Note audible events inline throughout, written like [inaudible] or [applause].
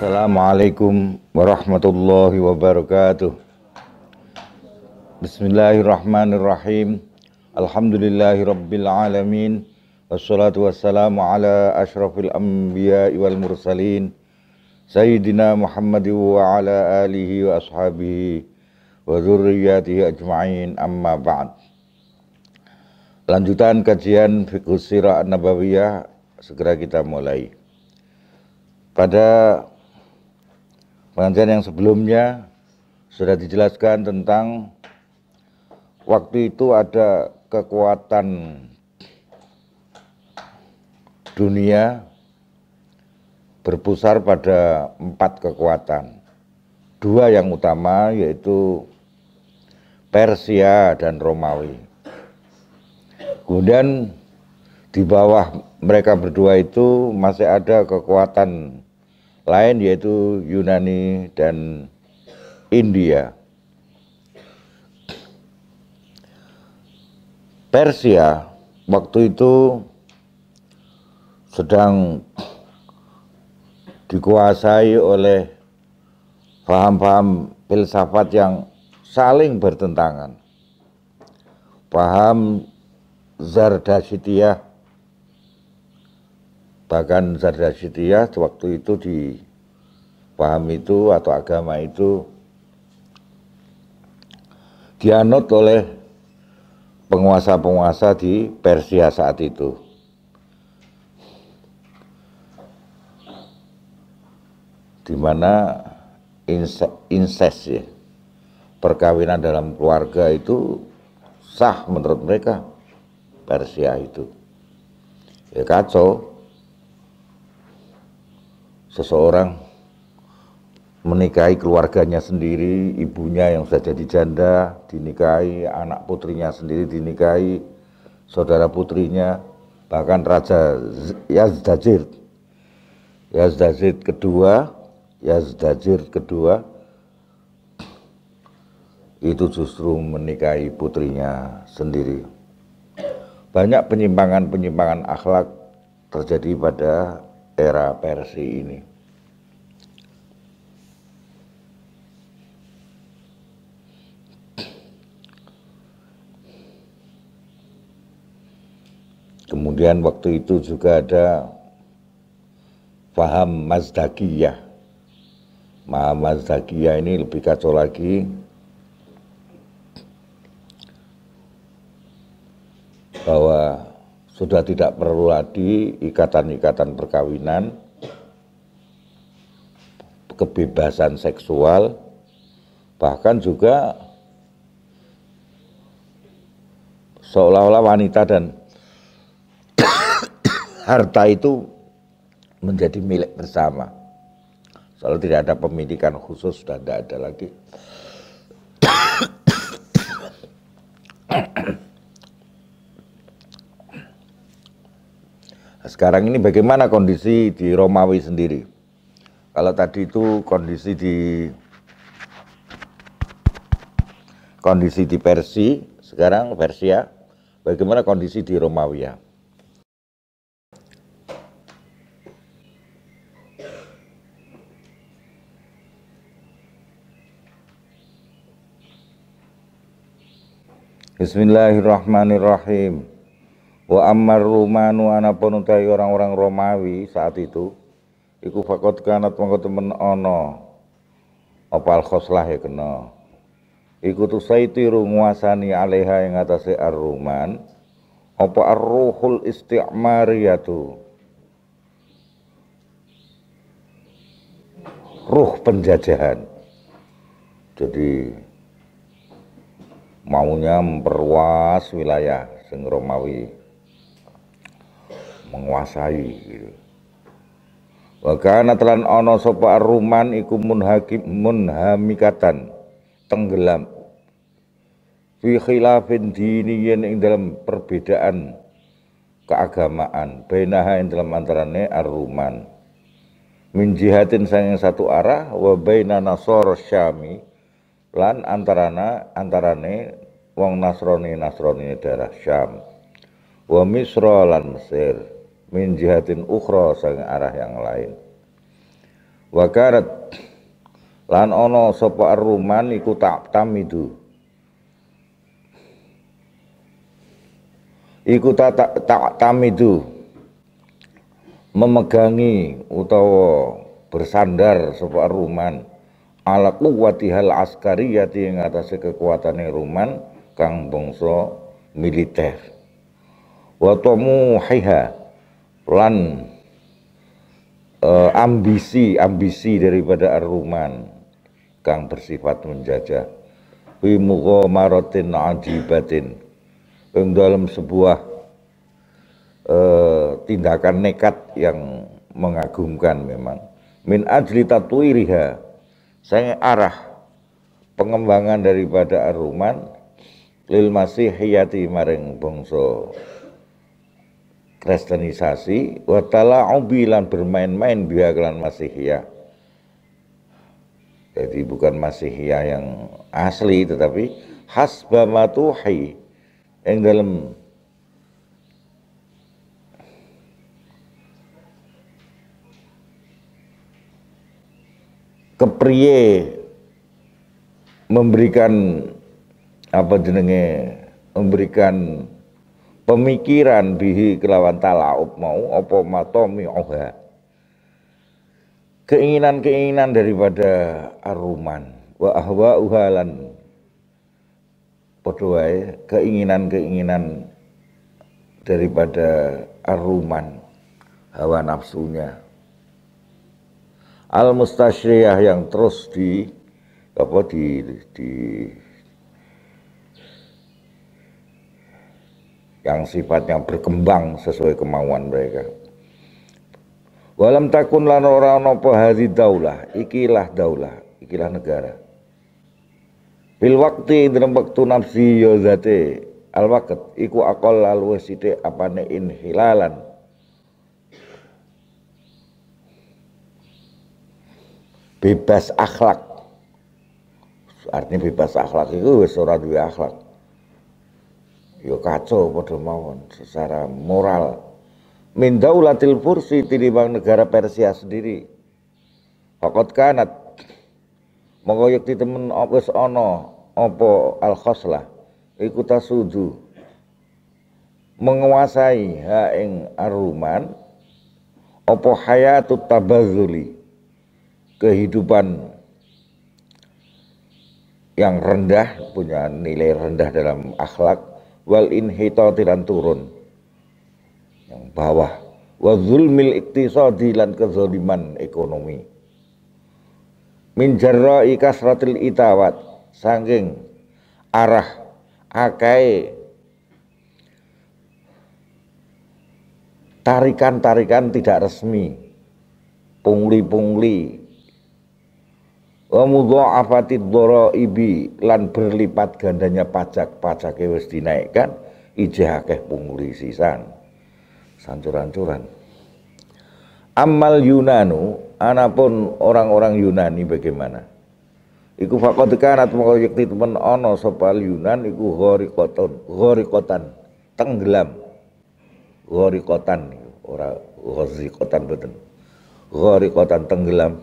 Assalamualaikum warahmatullahi wabarakatuh. Bismillahirrahmanirrahim. Alhamdulillahirabbil Wassalatu wassalamu ala asyrafil anbiya wal mursalin sayyidina Muhammad wa ala alihi wa ashabihi wa dzurriyyatihi ajmain amma ba'd. Lanjutan kajian Fiqh Sirah Nabawiyah segera kita mulai. Pada pengajian yang sebelumnya sudah dijelaskan tentang waktu itu ada kekuatan dunia berpusar pada empat kekuatan. Dua yang utama yaitu Persia dan Romawi. Kemudian di bawah mereka berdua itu masih ada kekuatan lain yaitu Yunani dan India. Persia waktu itu sedang dikuasai oleh paham-paham filsafat yang saling bertentangan. Paham Zardasitiyah bahkan Sarda Sitiah waktu itu di paham itu atau agama itu dianut oleh penguasa-penguasa di Persia saat itu. Di mana inses ya, perkawinan dalam keluarga itu sah menurut mereka Persia itu. Ya kacau, seseorang menikahi keluarganya sendiri, ibunya yang sudah jadi janda dinikahi, anak putrinya sendiri dinikahi, saudara putrinya, bahkan Raja Yazdajir. Yazdajir kedua, Yazdajir kedua, itu justru menikahi putrinya sendiri. Banyak penyimpangan-penyimpangan akhlak terjadi pada era Persi ini. Kemudian waktu itu juga ada paham Mazdakiyah. Faham Mazdakiyah ini lebih kacau lagi. Bahwa sudah tidak perlu lagi ikatan-ikatan perkawinan, kebebasan seksual, bahkan juga seolah-olah wanita dan harta itu menjadi milik bersama. Soalnya tidak ada pemilikan khusus, sudah tidak ada lagi. Sekarang ini bagaimana kondisi di Romawi sendiri? Kalau tadi itu kondisi di kondisi di Persia, sekarang Persia, ya. bagaimana kondisi di Romawi ya? Bismillahirrahmanirrahim. Wa ammar rumanu anapun utawi orang-orang Romawi saat itu iku fakot kanat mongko temen ono opal khoslah ya kena iku tusaitiru nguasani alaiha yang atase ar-ruman apa ar-ruhul ruh penjajahan jadi maunya memperluas wilayah sing Romawi menguasai gitu. Wa kana telan ana sapa ruman iku munhakim munhamikatan tenggelam fi khilafin diniyin ing dalam perbedaan keagamaan bainaha ing dalam antarané ar-ruman min jihatin sanging satu arah wa baina nasor syami lan antarana antarane wong nasrani nasrani daerah syam wa misra lan mesir min jihatin ukhra sang arah yang lain wakarat lan ana sapa ruman iku tak tamidu iku tak tak ta, tamidu memegangi utawa bersandar sapa ruman ala kuwati hal askariyati ing atase kekuatane ruman kang bangsa militer wa tamuhiha lan uh, ambisi ambisi daripada aruman kang bersifat menjajah fi mughamaratin adibatin ing dalam sebuah uh, tindakan nekat yang mengagumkan memang min ajli tatwiriha saya arah pengembangan daripada aruman lil Hayati maring bangsa Kristenisasi wa tala'ubi bermain-main biha kelan Jadi bukan Masihia yang asli tetapi hasba matuhi yang dalam kepriye memberikan apa jenenge memberikan pemikiran bihi kelawan talaub mau apa matomi oha keinginan-keinginan daripada aruman wa ahwa uhalan padha keinginan-keinginan daripada aruman hawa nafsunya al mustasyriyah yang terus di apa di di yang sifatnya berkembang sesuai kemauan mereka. Walam takun lan ora ana apa daulah, ikilah daulah, ikilah negara. Bil waqti dalam waktu nafsi yo ya zate al waqt iku akol lalu wasite apane inhilalan. Bebas akhlak. Artinya bebas akhlak itu wis ora duwe akhlak yo ya kacau padha mawon secara moral min daulatil fursi tinimbang negara Persia sendiri Fakot kanat mongko yekti temen wis ana apa al khoslah iku tasudu menguasai ha ing aruman apa hayatut tabazzuli kehidupan yang rendah punya nilai rendah dalam akhlak wal inhitati lan turun yang bawah wa zulmil iktisadi lan kezaliman ekonomi min jarra'i kasratil itawat saking arah akai tarikan-tarikan tidak resmi pungli-pungli wa mudha'afati ibi lan berlipat gandanya pajak pajake wis dinaikkan ijeh akeh pungli sisan sancur-ancuran amal yunanu anapun orang-orang Yunani bagaimana iku faqad kanat moko yekti temen ana sapa Yunan iku ghariqatan ghariqatan tenggelam ghariqatan ora betul boten ghariqatan tenggelam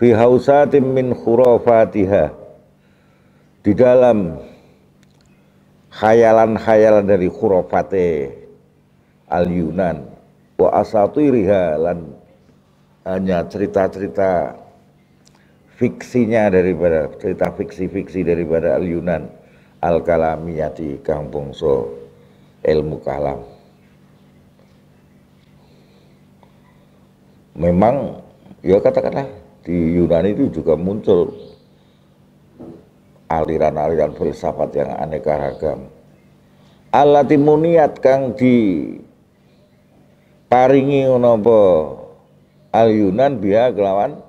fi hausatim min khurafatiha di dalam khayalan-khayalan dari khurafate al-Yunan wa asatiriha lan hanya cerita-cerita fiksinya daripada cerita fiksi-fiksi daripada al-Yunan al-kalamiyati kang ilmu kalam memang ya katakanlah di Yunani itu juga muncul aliran-aliran filsafat yang aneka ragam. Alatimuniat kang di paringi unopo al Yunan biha kelawan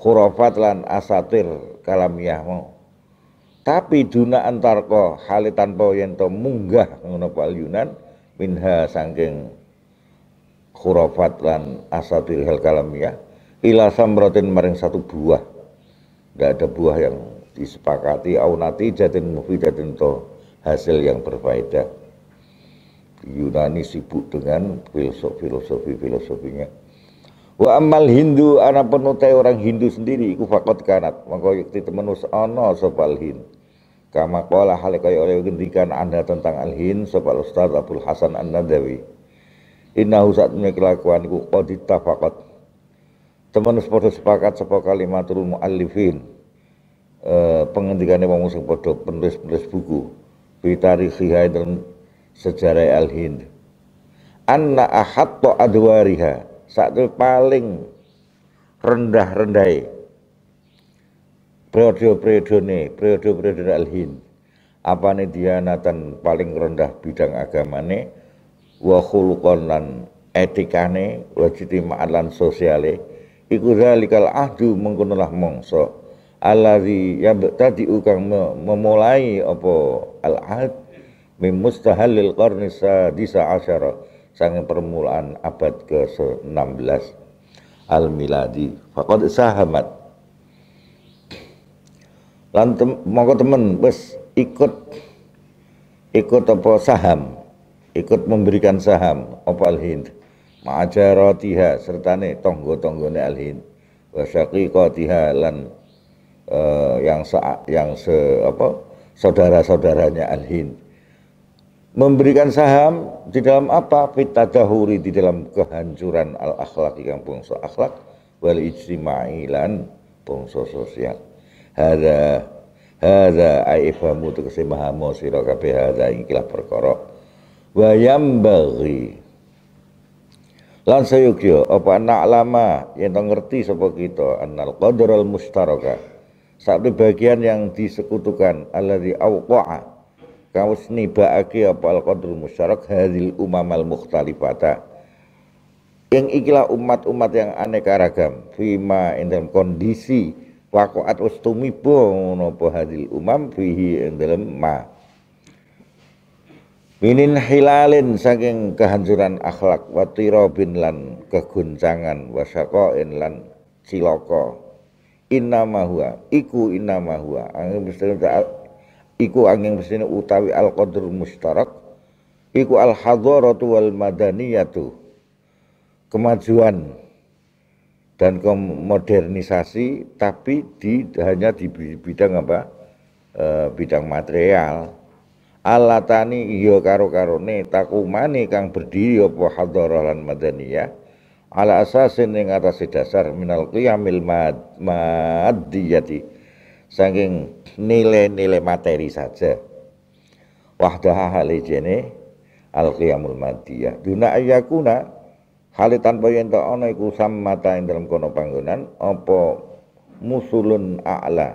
khurafat lan asatir kalamiyah mo Tapi duna antarko hale tanpa yento munggah unopo al Yunan minha sangking khurafat lan asatir hal kalamiyah ila samratin maring satu buah tidak ada buah yang disepakati aunati jatin mufidatin to hasil yang berfaedah Yunani sibuk dengan filosofi-filosofi filosofinya wa amal Hindu anak penutai orang Hindu sendiri iku fakot kanat maka yukti temenus ono sopal hin kama kola hal oleh gendikan anda tentang alhin sopal ustaz Abdul Hasan An-Nadawi Inahusat saat kelakuan ku kodita fakot Teman sepodo sepakat sepo kalimatul muallifin. E, eh, penghentikan wong sing padha penulis-penulis buku fitarikhiha dalam sejarah al-Hind. Anna ahatto saat itu paling rendah-rendai periode-periode periode-periode al-Hind apa nih dianatan paling rendah bidang agamane wa khulukonan etikane wa lan sosiale iku zalikal ahdu mengkunalah mongso alladzi yabtadi ukang memulai apa al ahd min mustahalil qarni sadisa asyara sange permulaan abad ke-16 al miladi faqad sahamat lan tem, temen wis ikut ikut apa saham ikut memberikan saham apa al hind ma'ajaratiha nih tonggo Tonggo nih alhin kotiha lan uh, yang sa yang se apa saudara-saudaranya alhin memberikan saham di dalam apa Dahuri di dalam kehancuran al akhlak yang pungso akhlak wal ijtimai lan pungso sosial hada hada aifamu tegese mahamu sira kabeh hada ikilah perkorok wayam bagi Lan sayukyo apa anak lama yang ngerti sapa kita annal qadaral mustaraka. Satu bagian yang disekutukan di awqa'a kau snibaake apa al qadrul musyarak hadil umamal mukhtalifata yang ikilah umat-umat yang aneka ragam fima dalam kondisi wakoat ustumibu nopo hadil umam fihi dalam ma Minin hilalin saking kehancuran akhlak wa tirabin lan keguncangan wa saqain lan cilaka. Innama huwa iku innama huwa angin mestine iku angin mestine utawi al qadrul mustarak iku al hadaratu wal madaniyatu. Kemajuan dan kemodernisasi tapi di hanya di bidang apa? E, bidang material alatani iya karo-karone takumani kang berdiri apa hadarah lan madaniyah ala asasin ing atas dasar minal qiyamil maddiyati saking nilai-nilai materi saja wahdaha halijene al qiyamul maddiyah duna ayakuna hale tanpa yen to ana iku sammata dalam kono panggonan apa musulun a'la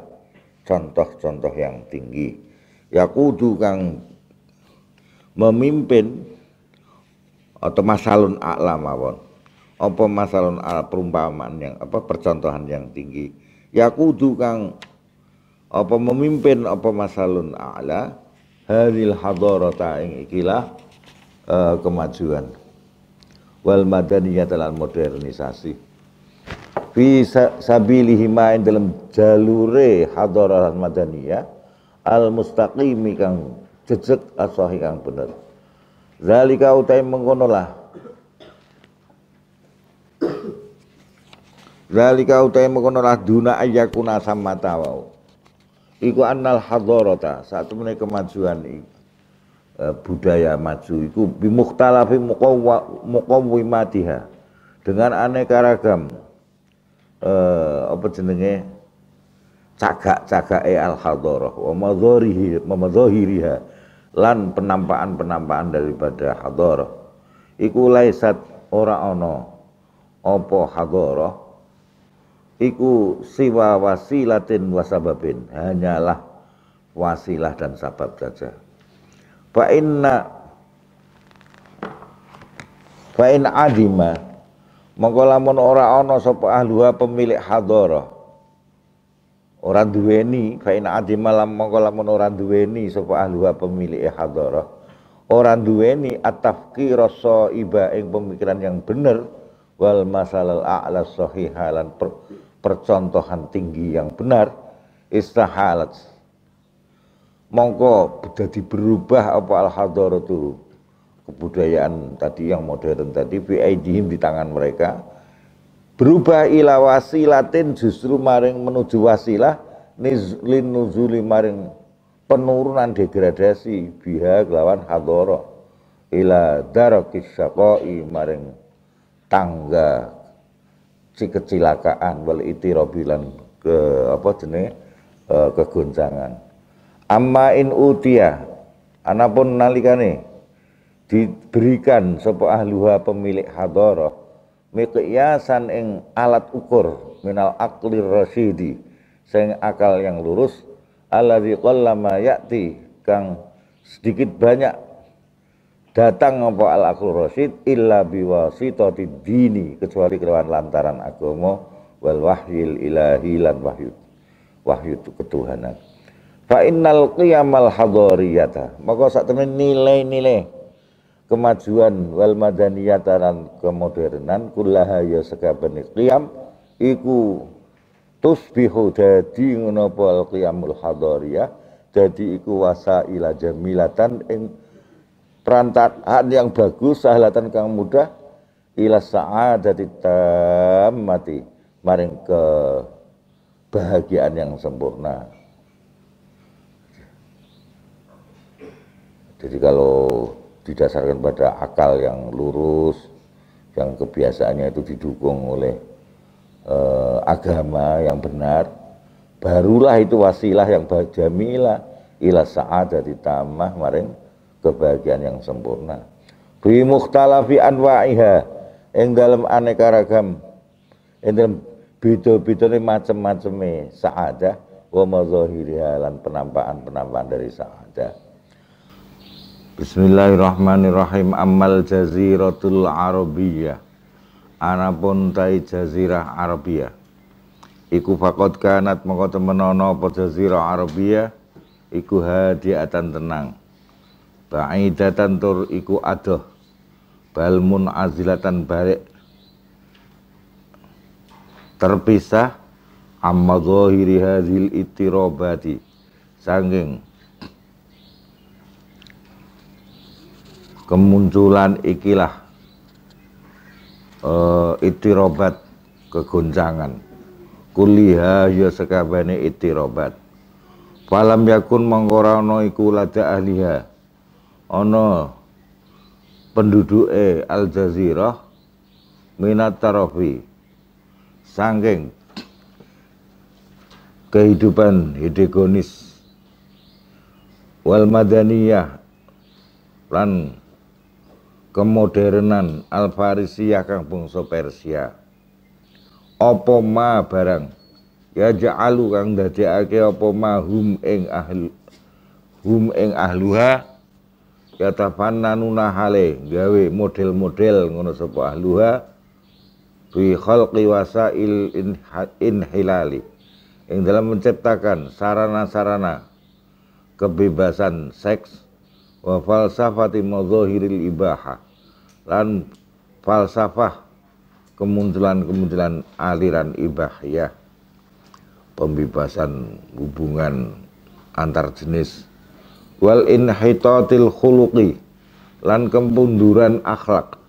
contoh-contoh yang tinggi yakudu kang memimpin atau masalun a'la mawon apa masalun a'la perumpamaan yang apa percontohan yang tinggi yakudu kang apa memimpin apa masalun a'la hadil hadarata ing ikilah uh, kemajuan wal madaniyah telan modernisasi bisa fi main dalam jalure hadarah madaniyah al mustaqim kang jejeg asahi kang bener zalika utai mengkono lah zalika utai mengkono lah duna ayakuna samata wau iku annal hadarata saat menaik kemajuan iku e, budaya maju itu bimuktalafi mukawwimatiha dengan aneka ragam eh, apa jenenge cagak e al hadoroh wa madharihi mamadzahiriha lan penampakan-penampakan daripada hadoroh iku laisat ora ono opo hadoroh iku siwa wasilatin wasababin hanyalah wasilah dan sabab saja fa inna fa in adima mongko lamun ora ana sapa ahluha pemilik hadharah Orang duweni fa in malam lam mongko lamun ora duweni sapa ahluha pemilik hadarah Orang duweni atafki tafkir iba ing pemikiran yang bener wal masalal a'la sahiha per, percontohan tinggi yang benar istahalat mongko jadi berubah apa al hadaratu kebudayaan tadi yang modern tadi fi di tangan mereka berubah ila wasilatin justru maring menuju wasilah nizlin nuzuli maring penurunan degradasi biha kelawan hadoro ila darakis syaqai maring tangga si kecelakaan wal itirabilan ke apa jenis keguncangan e, kegoncangan amma in utia anapun nalikane diberikan sapa ahluha pemilik hadoroh miqyasan ing alat ukur minal akli rasidi sing akal yang lurus alladzi qallama ya'ti kang sedikit banyak datang apa al akli rasid illa biwasitati dini kecuali kelawan lantaran agama wal wahyil ilahi lan wahyu wahyu itu ketuhanan fa innal qiyamal hadariyata maka sak nilai-nilai kemajuan wal madaniyataran kemodernan kullaha ya sekabene qiyam iku tusbihu dadi ngono al qiyamul hadariyah dadi iku wasaila jamilatan ing perantaraan yang bagus sahalatan kang mudah ila sa'adati tammati maring ke bahagiaan yang sempurna jadi kalau didasarkan pada akal yang lurus, yang kebiasaannya itu didukung oleh eh, agama yang benar, barulah itu wasilah yang jamilah ila sa'adati tamah maring kebahagiaan yang sempurna Bi mukhtalafi anwa'iha ing dalam aneka ragam ing dalam bidu-bidu ini macam macam sa'adah wa mazohiriha lan penampaan penampaan dari sa'adah Bismillahirrahmanirrahim amal jaziratul arabiyah Anapun tai jazirah arabiyah Iku fakot kanat moko menono apa jazirah arabiyah Iku hadiatan tenang Ba'idatan tur iku adoh Balmun azilatan balik, Terpisah Amma zahiri hadhil itirobati Sangking kemunculan ikilah uh, itirobat kegoncangan kuliha ya sekabane itirobat falam yakun mengkorano iku lada ahliha ono penduduk e al jazirah minat tarofi sangking kehidupan hidegonis wal madaniyah lan kemodernan al-farisiyah kang bangsa Persia apa ma barang ya ja'alu kang dadekake apa ma hum ing ahl hum ing ahluha ya tafannanuna hale gawe model-model ngono sapa ahluha bi khalqi wasail inhilali yang dalam menciptakan sarana-sarana kebebasan seks wa falsafati mazahiril ibahah Lan falsafah kemunculan-kemunculan aliran ibahiyah pembebasan hubungan antar jenis wal inhitatil khuluqi lan kemunduran akhlak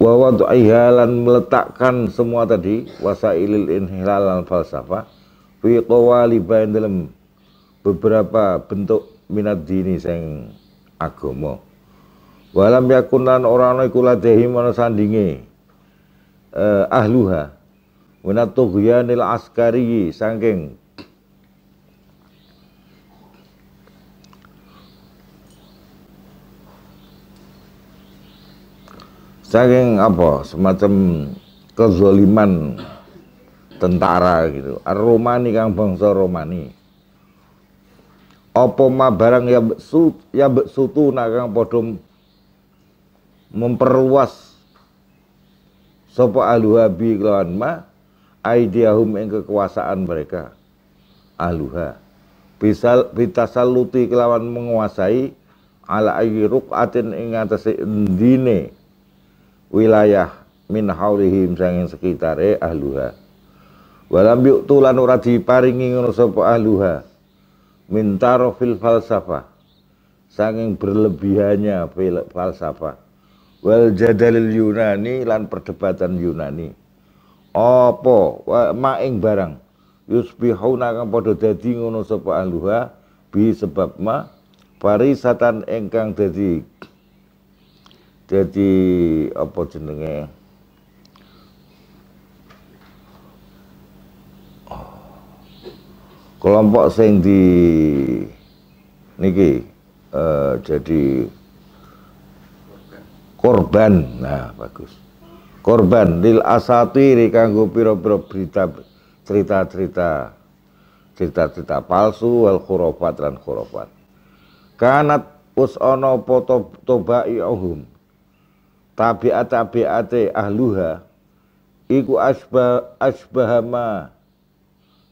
wa lan meletakkan semua tadi wasailil inhilal falsafah fi qawali dalam beberapa bentuk Minat dini sing agama. Walam yakun lan ora ana iku ladehi ana sandinge eh, ahluha minat tughyanil askari saking saking apa semacam kezoliman tentara gitu Ar-Romani kang bangsa Romani apa ma barang ya su ya sutu kang podom memperluas sopo aluha bi kelawan ma aidiyahum yang kekuasaan mereka aluha bisa bitasaluti kelawan menguasai ala ayi rukatin ing atas endine wilayah min haulihim sanging sekitare aluha walam tulan uradi paringi ngono aluha. aluha mintarofil falsafah sanging berlebihannya fil falsafah wal jadalil Yunani lan perdebatan Yunani apa maing barang yusbihuna kang padha dadi ngono sapa aluha bi sebab ma parisatan engkang dadi dadi apa jenenge kelompok sing di niki uh, jadi korban nah bagus korban lil asatiri kanggo piro-piro berita cerita-cerita cerita-cerita palsu wal khurafat dan khurafat kanat us ana apa tobaihum tabiat tabiate ahluha iku asbah asbahama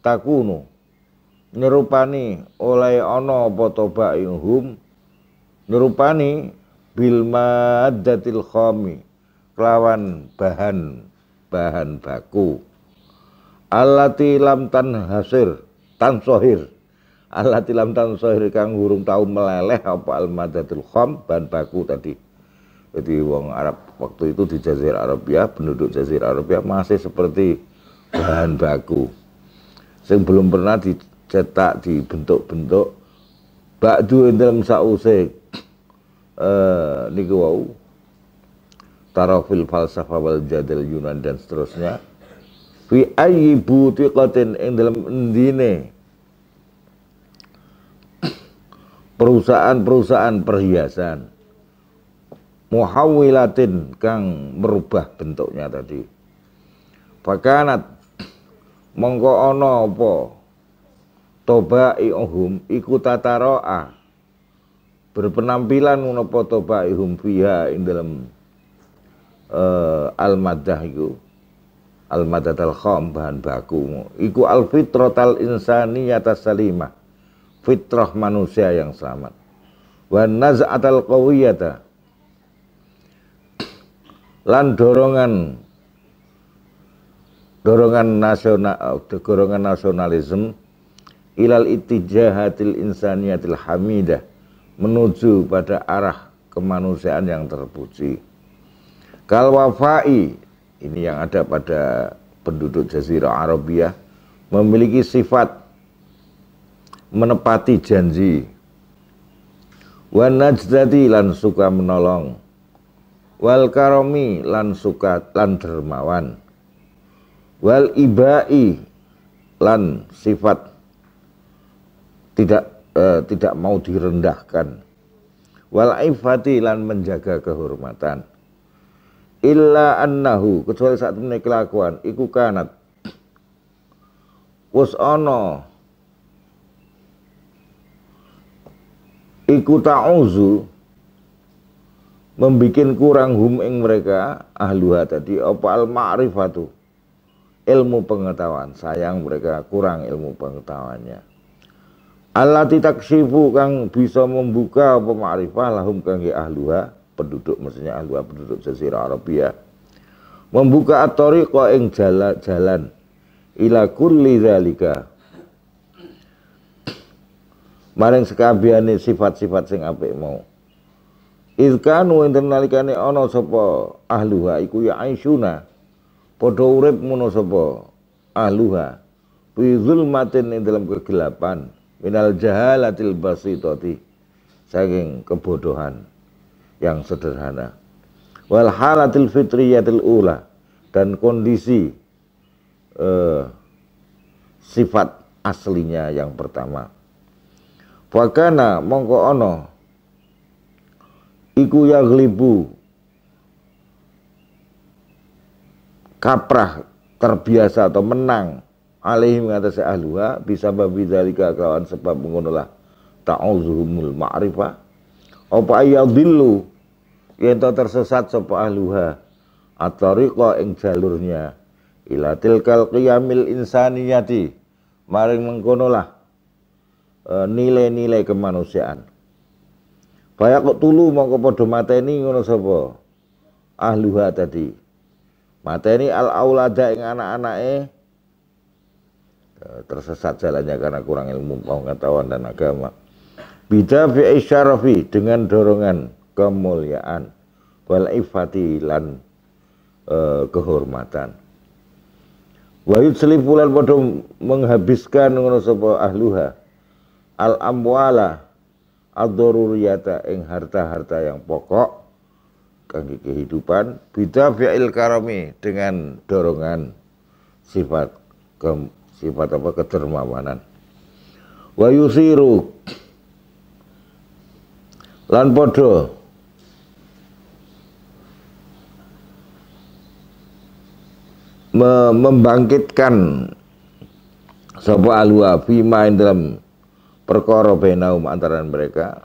takunu nerupani oleh ono apa tobaihum nerupani bilma maddatil khami kelawan bahan bahan baku alati lam tan sohir alati lam sohir kang hurung tau meleleh apa al maddatul kham bahan baku tadi jadi wong Arab waktu itu di Jazirah Arabia penduduk Jazirah Arabia masih seperti bahan baku yang belum pernah di dicetak dibentuk-bentuk yang dalam sause eh niku wau tarafil falsafah wal jadal Yunan dan seterusnya fi ayyi qatin ing dalam endine perusahaan-perusahaan perhiasan muhawilatin kang merubah bentuknya tadi fakanat mongko ana apa toba ihum iku tataroa berpenampilan menapa toba ihum fiha ing dalam uh, eh, al madah iku al madah al khom bahan baku iku al fitratal insaniyata salima fitrah manusia yang selamat wa naz'atal qawiyata lan dorongan dorongan nasional eh, dorongan nasionalisme ilal itijahatil insaniyatil hamidah menuju pada arah kemanusiaan yang terpuji. Kal wafai ini yang ada pada penduduk jazirah Arabia memiliki sifat menepati janji. wan najdati lan suka menolong. Wal karomi lan suka lan dermawan. Wal ibai lan sifat tidak eh, tidak mau direndahkan wal ifati lan menjaga kehormatan illa annahu kecuali saat menaik kelakuan iku kanat wis ana iku ta'uzu membikin kurang hum ing mereka ahluha tadi apa al ma'rifatu ilmu pengetahuan sayang mereka kurang ilmu pengetahuannya Allah tidak taksifu kang bisa membuka apa ma'rifah lahum kangge ahluha penduduk maksudnya ahluha penduduk jazirah Arabia membuka atori tariqa ing jalan, jalan ila kulli zalika maring sekabehane sifat-sifat sing apik mau Izkan wa internalikane ana sapa ahluha iku ya aisyuna padha urip ngono sapa ahluha fi zulmatin ing dalam kegelapan minal jahalatil basitoti saking kebodohan yang sederhana wal halatil fitriyatil ula dan kondisi eh, sifat aslinya yang pertama fakana mongko ono iku libu kaprah terbiasa atau menang alaihi mengatasi ahluha bisa babi dalika kawan sebab mengunulah ta'uzuhumul ma'rifah apa ayadillu yang tersesat sebab ahluha atariqa ing jalurnya ila tilkal qiyamil insaniyati maring mengkonolah e, nilai-nilai kemanusiaan Baya kok tulu ke podo mateni ngono sapa ahluha tadi mateni al aulada ing anak eh. Eh, tersesat jalannya karena kurang ilmu pengetahuan dan agama. Bida fi isyarafi dengan dorongan kemuliaan wal ifati lan eh, kehormatan. Wa selipulan lan padha menghabiskan ngono sapa ahluha al amwala ad dururiyata ing harta-harta yang pokok kangge kehidupan bidafi'il karami dengan dorongan sifat ke sifat apa kedermawanan wa yusiru lan podo membangkitkan sapa alwa fi ing dalam perkara bainaum antara mereka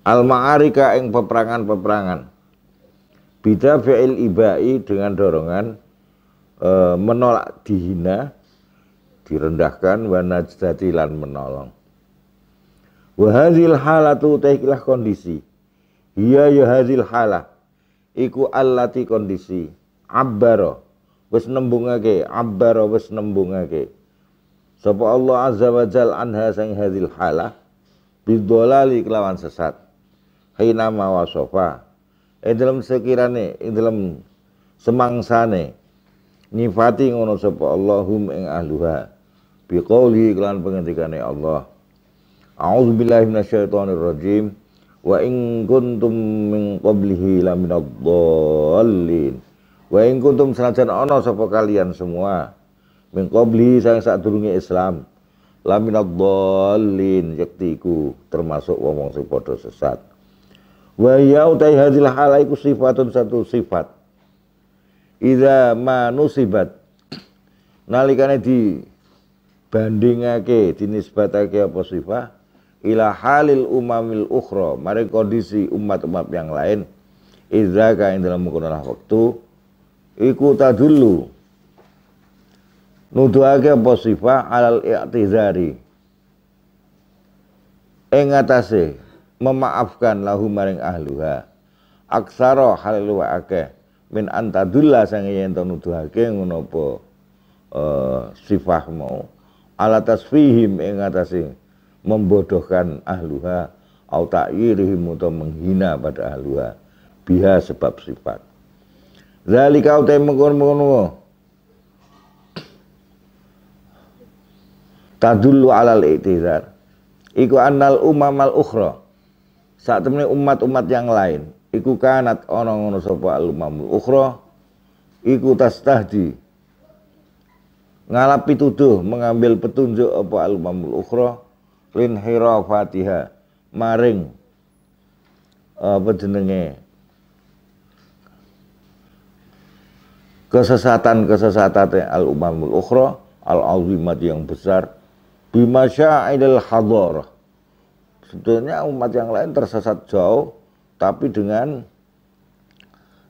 al ma'arika ing peperangan-peperangan bida fi'il ibai dengan dorongan eh, menolak dihina direndahkan wa najdati lan menolong wa hadzal halatu taikilah kondisi iya ya hadzal halah iku allati kondisi abbaro wis nembungake abbaro wis nembungake sapa Allah azza wa jal anha sang hadzal halah bidolali kelawan sesat hina mawasofa ing dalam sekirane ing dalam semangsane nifati ngono sapa Allahum ing ahluha biqauli iklan pengendikane Allah A'udzu billahi minasyaitonir rajim wa in kuntum min qablihi dhalin wa in kuntum senajan ana sapa kalian semua min qabli sang sadurunge Islam dhalin yaktiku termasuk wong-wong sing padha sesat wa ya utai hadil halaiku sifatun satu sifat Iza manusibat nalikane di bandingake dinisbatake apa sifah ila halil umamil ukhra mari kondisi umat-umat yang lain idzaka ing dalam kunalah waktu iku dulu nuduhake apa sifah alal i'tizari ing atase memaafkan lahu maring ahluha aksara halil wa akeh min antadullah sange yen nuduhake ngono apa uh, sifah mau ala tasfihim ing atase membodohkan ahluha au ta'irihim atau menghina pada ahluha biha sebab sifat zalika utai mengkono-mengkono tadullu alal itizar. iku annal umamal ukhra saat temen umat-umat yang lain iku kanat orang-orang sopa al umamul ukhra iku tahdi ngalapi tuduh mengambil petunjuk apa al-mamul ukhra lin hirafatiha maring apa jenenge kesesatan-kesesatan al-umamul ukhra al-azimat yang besar bimasyaidil hadarah sebetulnya umat yang lain tersesat jauh tapi dengan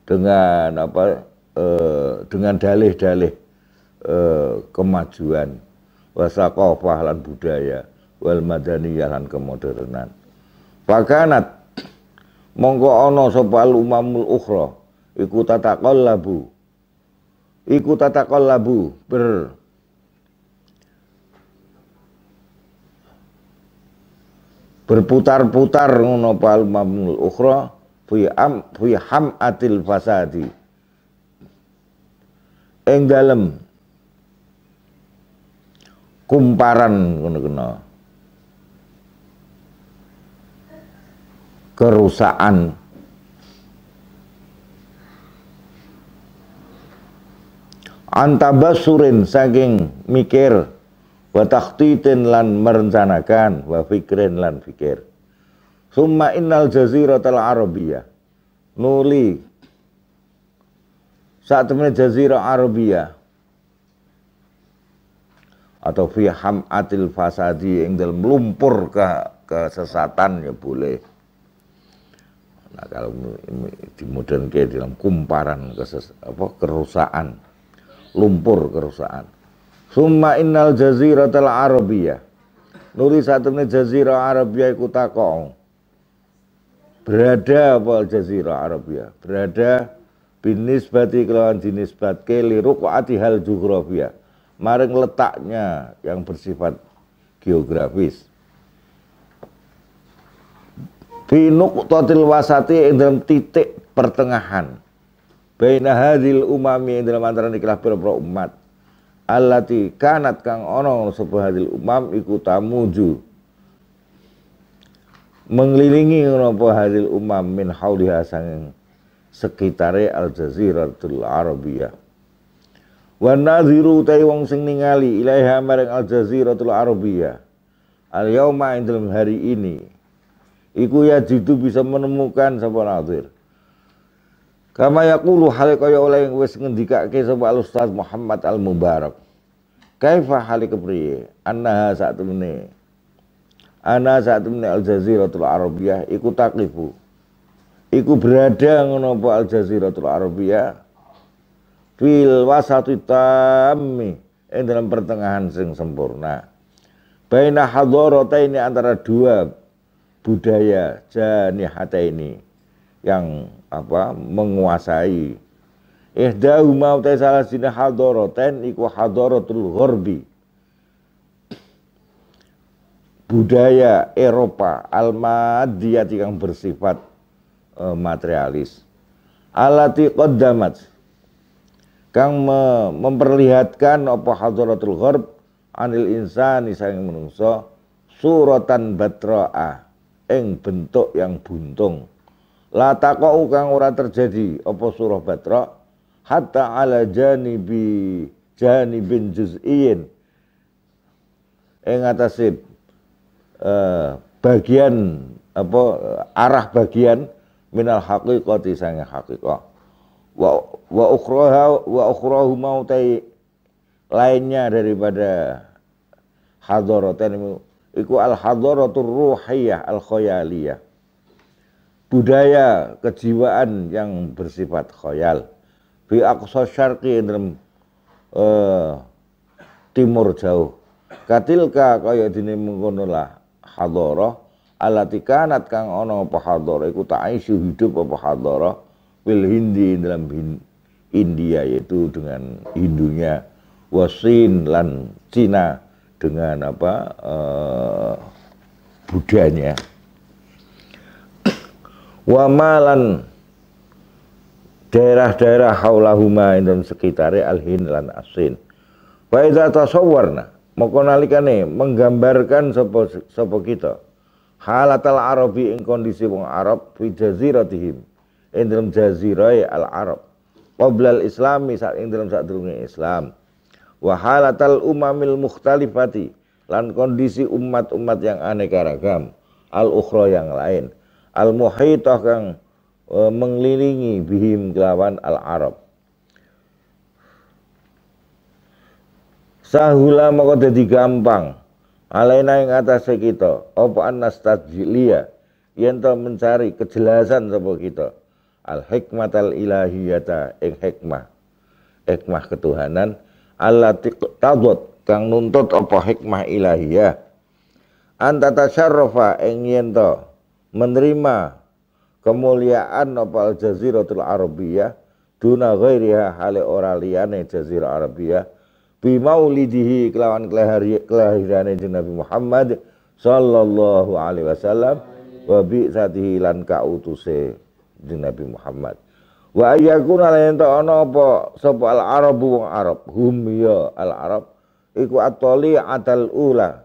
dengan apa eh, dengan dalih-dalih eh, kemajuan wasakofah lan budaya wal madaniyah lan kemodernan pakanat mongko ana sapa al umamul ukhra iku tataqallabu iku tataqallabu ber berputar-putar ngono pal mamul ukhra fi am fi ham atil fasadi ing dalem kumparan ngono kena. Kerusakan antabasurin saking mikir wa takhtitin lan merencanakan wa fikrin lan fikir summa innal jaziratal arabiyah nuli saat temen jazirah arabiyah atau fi hamatil fasadi yang dalam lumpur ke kesesatan ya boleh nah kalau di modern kayak dalam kumparan keses, apa kerusakan lumpur kerusakan summa innal jaziratal arabiyah nuri satemne jazira arabiyah iku berada apa jazira arabiyah berada binisbati kelawan dinisbatke liruqati hal jugrafiyah maring letaknya yang bersifat geografis. Pinuk totil wasati yang dalam titik pertengahan. Baina hadil umami yang dalam antara nikilah pira-pira umat. Allati kanat kang ono sebuah hadil umam ikutamuju Mengelilingi ngono hadil umam min hauliha sang sekitare al jaziratul arabiyah Wa naziru utai wong sing ningali ilaiha maring al jaziratul arabia Al yauma dalam hari ini. Iku ya jitu bisa menemukan sapa nazir Kama yaqulu hal kaya oleh yang wis ngendikake sapa al Ustaz Muhammad Al Mubarak. Kaifa hal kepriye? Annaha saat ini Ana saat ini al jaziratul Arabia iku takifu Iku berada ngono apa al jaziratul Arabia fil wasati tammi ing dalam pertengahan sing sempurna baina hadharata ini antara dua budaya janihata ini yang apa menguasai ma utai salah sini hadharatan iku hadharatul ghorbi budaya Eropa al-madiyati yang bersifat uh, materialis alati qaddamat kang me memperlihatkan apa hadratul gharb anil insani sang menungso suratan batra'a ing bentuk yang buntung la taqau kang ora terjadi apa surah batra hatta ala janibi janibin juz'iyin ing atase uh, bagian apa arah bagian minal haqiqati sang haqiqah wa wa ukhraha wa ukhrahu mautai lainnya daripada hadharatan iku al hadharatur ruhiyah al khayaliyah budaya kejiwaan yang bersifat khayal fi aqsa syarqi dalam uh, timur jauh katilka kaya dene mengkono lah hadarah alati kang ono apa hadharah iku taisyu hidup apa hadharah fil Hindi dalam India yaitu dengan Hindunya wasin lan Cina dengan apa uh, budanya wamalan daerah-daerah haulahuma dan sekitarnya Al hin lan asin Baida tasawwarna moko nalikane menggambarkan sapa sapa kita halatal arabi ing kondisi wong arab fi jaziratihim ing dalam jazirai al Arab qoblal islami saat ing dalam sadurunge Islam wa halatal umamil mukhtalifati lan kondisi umat-umat yang aneka ragam al ukhra yang lain al muhitah kang e, mengelilingi bihim kelawan al Arab sahula maka jadi gampang alaina yang atase kita apa anastajliya yen yang mencari kejelasan sapa kita al al ilahiyata ing hikmah hikmah ketuhanan Allah tadut kang nuntut apa hikmah ilahiyah anta tasyarrafa ing yen menerima kemuliaan apa al jaziratul arabiyah duna ghairiha hale ora liyane jazirah arabiyah bi maulidihi kelawan kelahirane Nabi Muhammad sallallahu alaihi wasallam wa bi hilan lan kautuse di Nabi Muhammad wa ala yang tak ana apa sapa al Arab wong arab hum ya al arab iku atoli atal ula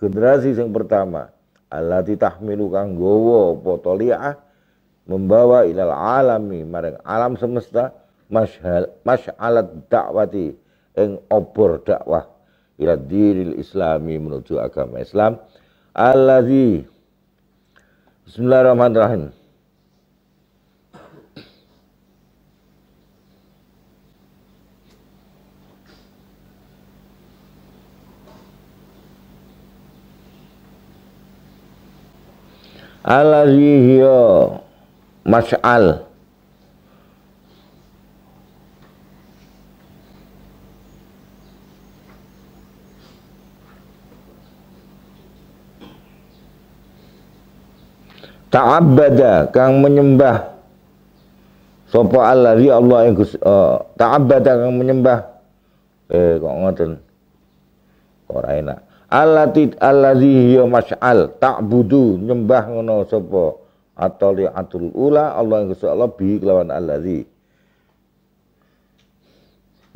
generasi yang pertama Allah tahmilu kanggowo gawa apa toliah membawa ilal alami maring alam semesta masyhal masyalat dakwati yang obor dakwah ila diril islami menuju agama Islam allazi Bismillahirrahmanirrahim alazihiyo mas'al taabada kang menyembah sapa allazi ya Allah yang uh, ta'abbada kang menyembah eh kok ngoten ora enak Alatid allazi ya mas'al ta'budu nyembah ngono sapa atoli atul ula Allah yang Allah bi kelawan allazi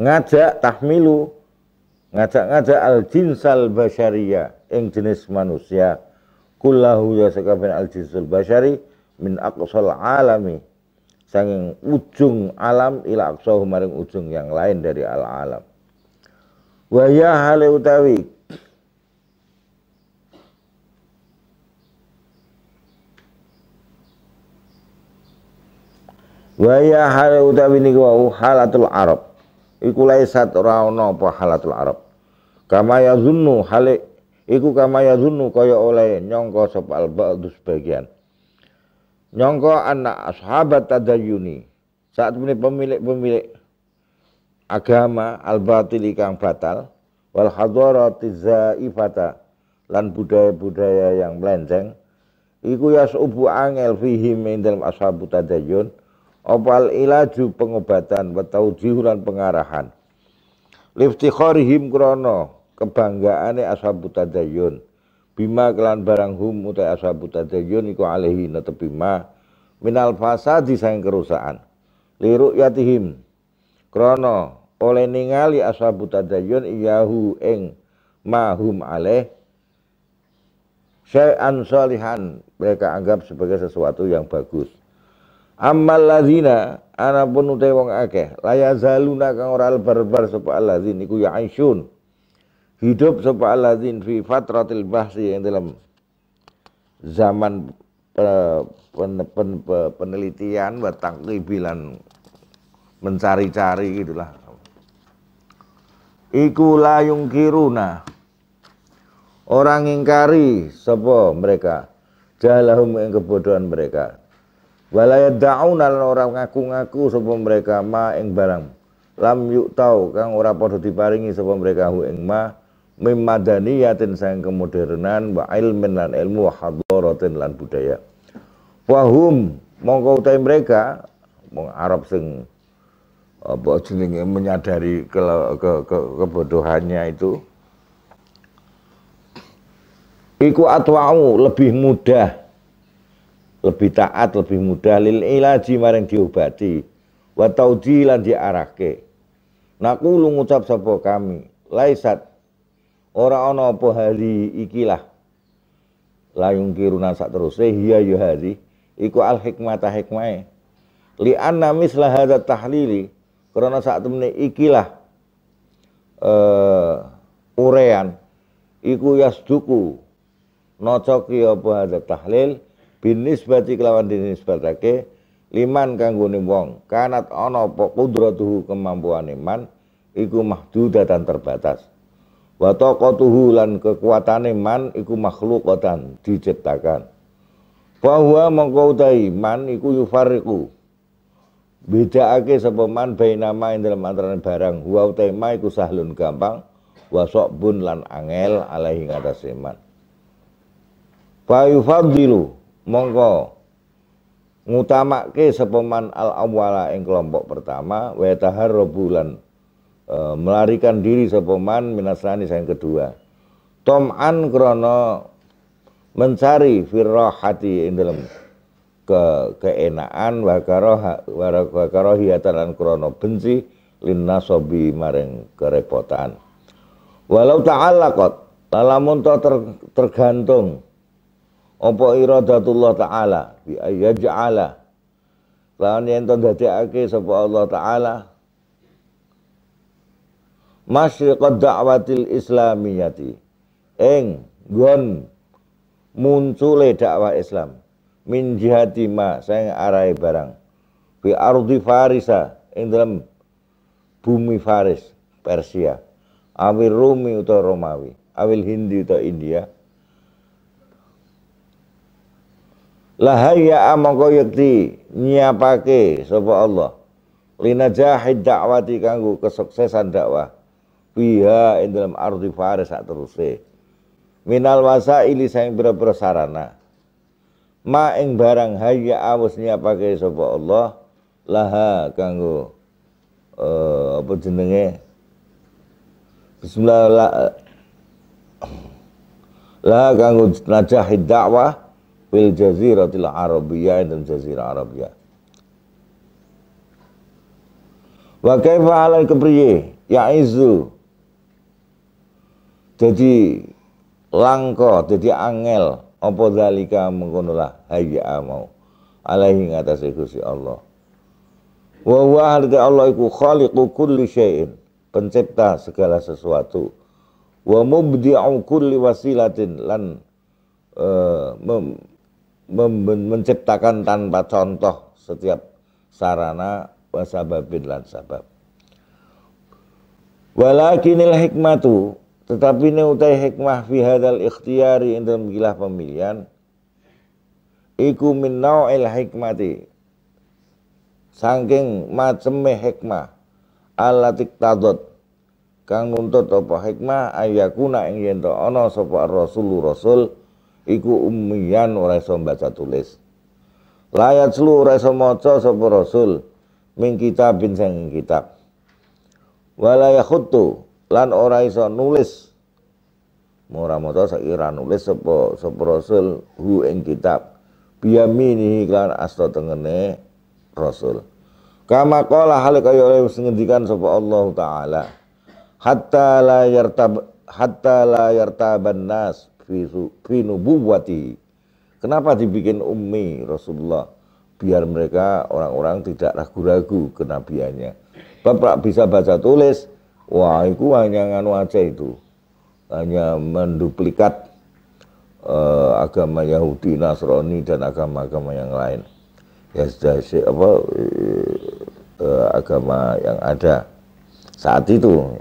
ngajak tahmilu ngajak-ngajak al jinsal basharia ing jenis manusia kullahu ya al jinsal basyari min aqsal alami sanging ujung alam ila aqsahu maring ujung yang lain dari al alam wa ya hale utawi wa ya hal utawi niku wau halatul arab iku laisat ora ana apa halatul arab kama yazunnu hale iku kama yazunnu kaya oleh nyangka sapa al ba'du sebagian nyangka anak ashabat tadayyuni saat ini pemilik-pemilik agama al batil kang batal wal hadarati zaifata lan budaya-budaya yang melenceng iku yasubu angel fihim ing dalam ashabu tadayyun opal ilaju pengobatan atau jihuran pengarahan liftikharihim krono kebanggaane ashabu tadayun bima kelan barang hum utai ashabu tadayun iku alihi natepi ma minal fasadi sang kerusaan. liru yatihim krono oleh ningali ashabu tadayun iyahu ing mahum alih syai'an sholihan mereka anggap sebagai sesuatu yang bagus Amal ladzina pun utai wong akeh laya zaluna kang ora barbar bar sapa alladzin iku ya aishun Hidup sapa alladzin fi fatratil bahsi yang dalam zaman eh, pen, pen, pen, penelitian batang bilan mencari-cari gitulah. Iku layung kiruna orang ingkari sapa mereka jalahum ing kebodohan mereka Walaya daun orang orang ngaku-ngaku sebab mereka ma eng barang. Lam yuk tau kang ora podo diparingi sebab mereka hu eng ma memadani yatin sayang kemodernan wa ilmin lan ilmu wa lan budaya. Wahum mongko utai mereka mong Arab sing apa jenenge menyadari ke, ke, ke, kebodohannya itu iku atwa'u lebih mudah lebih taat, lebih mudah lil ilaji maring diobati. Wa taudi lan diarahke. lu ngucap sapa kami, laisat ora ana apa hari ikilah. Layung kiruna sak terus iya yo iya, hari iku al hikmata hikmae. Li anna misla hadza tahlili karena saat temne ikilah eh urean iku yasduku nocoki apa hadza tahlil binis binisbati kelawan dinisbatake liman kanggone wong kanat ana apa kudratuhu kemampuane man iku dan terbatas wa taqatuhu lan kekuatane man iku dan diciptakan bahwa mengkau utahi man iku yufariku bedakake sapa man bainama ing dalam antaraning barang wa utahi ma iku sahlun gampang wasok bun lan angel alaihi ngatasi man fa yufadilu mongko ngutamake sepeman al awala ing kelompok pertama wa taharrabu e, melarikan diri sepeman minasani yang kedua tom'an krono mencari firrahati ing dalam ke keenaan wa karoha wa krono benci linasobi maring kerepotan walau ta'allaqat lamun ter, tergantung apa iradatullah taala bi ayyaj'ala lawan yen to dadekake sapa Allah taala masyriqad da'watil islamiyati Eng, gon muncule dakwah Islam min jihati ma saya arai barang bi ardi farisa yang dalam bumi Faris Persia awil Rumi atau Romawi awil Hindi atau India lahaya amangka yakti nyiapake sapa Allah linajahid dakwati kanggo kesuksesan dakwah biha ing dalam ardi faris sak teruse minal wasaili sing pira-pira sarana ma ing barang hayya awus nyiapake sapa Allah laha kanggo uh, apa jenenge bismillah la, la kanggo najahid dakwah fil jaziratil arabiyah dan jazirah arabiyah wa kaifa alal kepriye ya izu jadi langko jadi angel apa zalika mengkonolah hayya mau alaihi ngatasi Gusti Allah wa huwa Allah iku khaliqu kulli syai'in pencipta segala sesuatu wa mubdi'u kulli wasilatin lan eh, mem, menciptakan tanpa contoh setiap sarana wasababin lan sabab. Walakinil hikmatu tetapi ini utai hikmah fi hadal yang dalam gilah pemilihan iku min nau'il hikmati sangking maceme hikmah ala tiktadot kang nuntut apa hikmah ayakuna ing ono sopa rasulu rasul rasul iku umian ora iso baca tulis. Layat selu ora iso maca sapa rasul ming kitabin sing kitab. Wala yakhutu lan ora iso nulis. Ora maca sepo nulis sapa sapa rasul hu ing kitab. Biyamini iklan asto tengene rasul. Kama qala hal kaya oleh ngendikan sapa Allah taala. Hatta la yartab hatta la yartaban nas kinubuwati. Kenapa dibikin ummi Rasulullah? Biar mereka orang-orang tidak ragu-ragu kenabiannya. Bapak bisa baca tulis, wah itu hanya nganu aja itu. Hanya menduplikat uh, agama Yahudi, Nasrani, dan agama-agama yang lain. Ya sudah, apa, uh, agama yang ada saat itu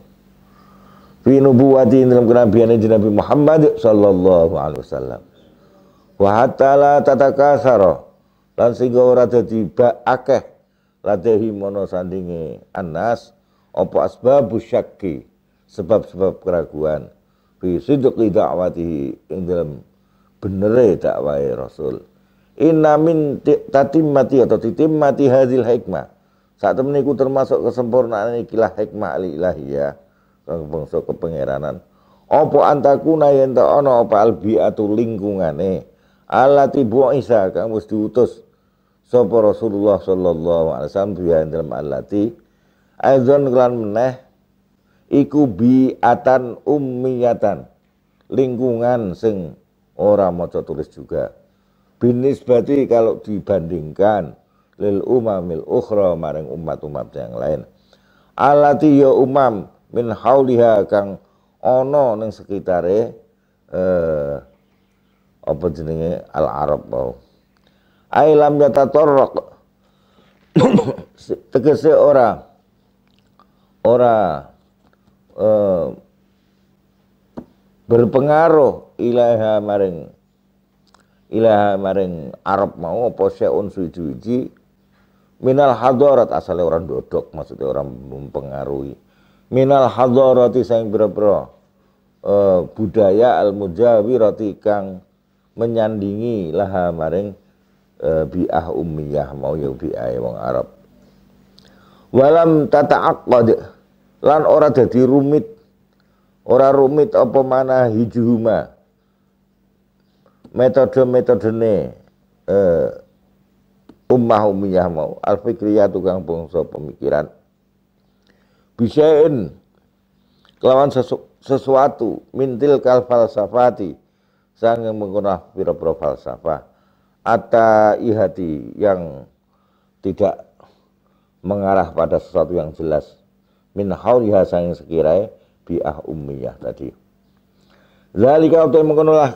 fi nubuwati dalam kenabian Nabi Muhammad sallallahu alaihi wasallam wa hatta la tatakasara lan sing ora dadi akeh ladehi mono sandinge anas apa asbabu syakki sebab-sebab keraguan fi sidqi da'watihi ing dalam benere dakwahe rasul inna min tatimmati atau titimmati hadil hikmah saat temeniku termasuk kesempurnaan ikilah hikmah alilahiyah kang bangsa kepengeranan apa antakuna yen ta ana apa albiatu lingkungane alati bu Isa kang wis diutus sapa Rasulullah sallallahu alaihi wasallam biyen dalam alati azan kelan meneh iku biatan ummiyatan lingkungan sing ora maca tulis juga Binis binisbati kalau dibandingkan lil umamil ukhra maring umat-umat yang lain alati ya umam min hauliha kang ono ning sekitare eh apa jenenge al arab mau ai lam torok, [coughs] tegese ora ora eh, berpengaruh ilaha maring ilaha maring Arab mau apa seun suci-suci minal hadarat asalnya orang dodok maksudnya orang mempengaruhi minal hadarati saing bira-bira uh, eh, budaya al mujawirati kang menyandingi laha maring uh, bi'ah ummiyah mau ya bi'ah wong Arab walam tata'aqqad lan ora dadi rumit ora rumit apa mana hijuhuma metode-metodene eh, ummah ummiyah mau al fikriyah tukang bangsa pemikiran bisain kelawan sesu, sesuatu mintil kal falsafati yang menggunah pira-pira falsafah ata ihati yang tidak mengarah pada sesuatu yang jelas min hauliha yang sekirai bi'ah ummiyah tadi zalika yang mengkonolah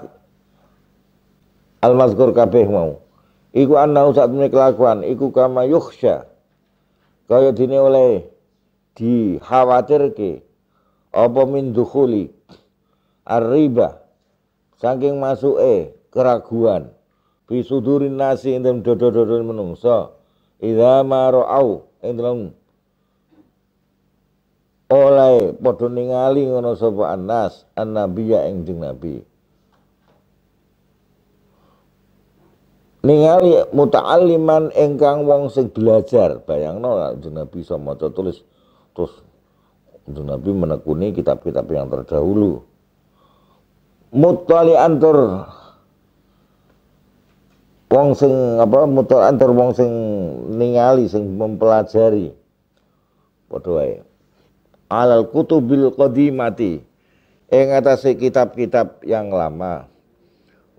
al-mazgur kabeh mau iku anna usat kelakuan iku kama yukhsya kaya dini oleh dikhawatirke apa min dukhuli arriba saking masuke keraguan fi sudurin nasi ing dalem dodo-dodo menungsa idza ma ing oleh padha ningali ngono sapa anas annabiya ing nabi ningali muta'alliman ingkang wong sing belajar bayangno jeng nabi iso maca tulis terus untuk Nabi menekuni kitab-kitab yang terdahulu mutali antur wong sing apa mutali antur wong sing ningali sing mempelajari padha wae alal kutubil qadimati ing atase kitab-kitab yang lama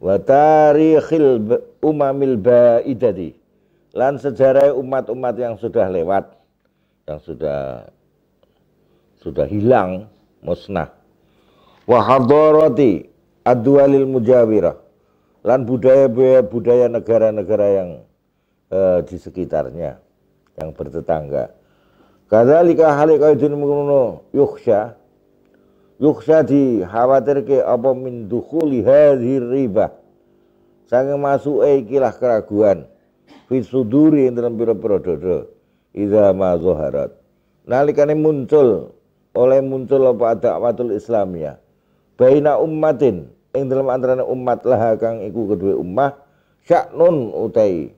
wa tarikhil umamil baidati lan sejarah umat-umat yang sudah lewat yang sudah sudah hilang, musnah. Wa hadarati adwalil mujawirah lan budaya-budaya negara-negara yang uh, di sekitarnya yang bertetangga. Kadzalika halik aidun mungkunu yukhsha yukhsha di khawatirke apa min dukhuli hadhir riba. Sange e ikilah keraguan fi suduri dalam pira-pira dodo idza ma zaharat. Nalikane muncul oleh muncul apa dakwatul ya. baina ummatin ing dalam antara umat lah kang iku kedua ummah syaknun utai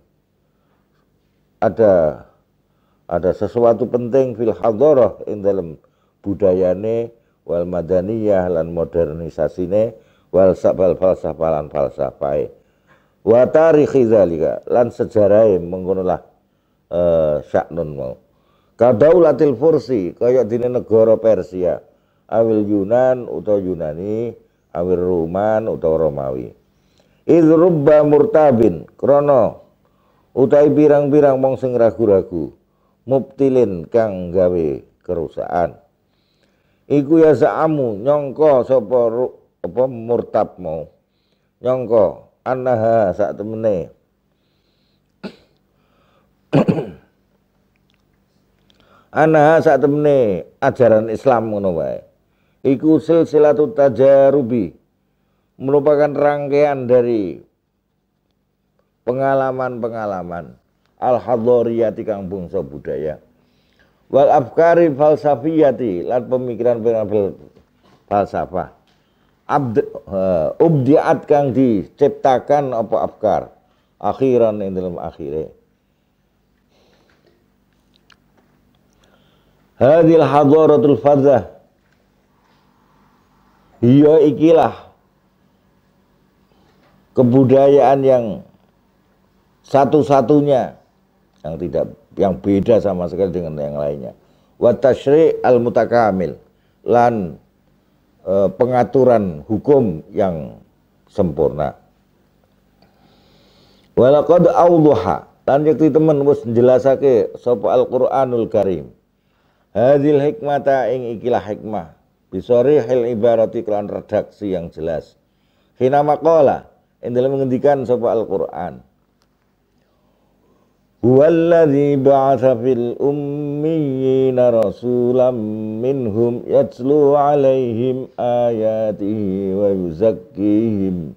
ada ada sesuatu penting fil hadharah ing dalam budayane wal madaniyah lan modernisasine wal sabal falsafah lan falsafai wa tarikhi zalika lan sejarahe mengkonolah uh, eh, syaknun mau Kadaulatil Fursi kaya dini negara Persia. Awil Yunan atau Yunani, awil Roman atau Romawi. Idrubba murtabin krono utai pirang-pirang mong sing ragu-ragu muptilin kang gawe kerusaan. Iku ya sa'amu nyongko sopo apa murtab mau. Nyongko annaha saat temene ana saat temne ajaran Islam ngono wae iku silsilatut tajarubi merupakan rangkaian dari pengalaman-pengalaman al-hadhariyati kang bangsa budaya wal afkari falsafiyati lan pemikiran falsafah abd uh, ubdiat kang diciptakan apa afkar akhiran ing dalam akhire Hadil hadaratul fadzah. Iya ikilah kebudayaan yang satu-satunya yang tidak yang beda sama sekali dengan yang lainnya. Wa al mutakamil lan e, pengaturan hukum yang sempurna. Walaqad awduha lan yakti teman wis njelasake sapa Al-Qur'anul Karim Hadil hikmata ing ikilah hikmah. Bisori hil ibarati kelan redaksi yang jelas. Hina maqala Yang dalam menghentikan sebuah Al-Quran. Huwallazi ba'atha fil ummiyina rasulam minhum yatslu alaihim ayatihi wa yuzakkihim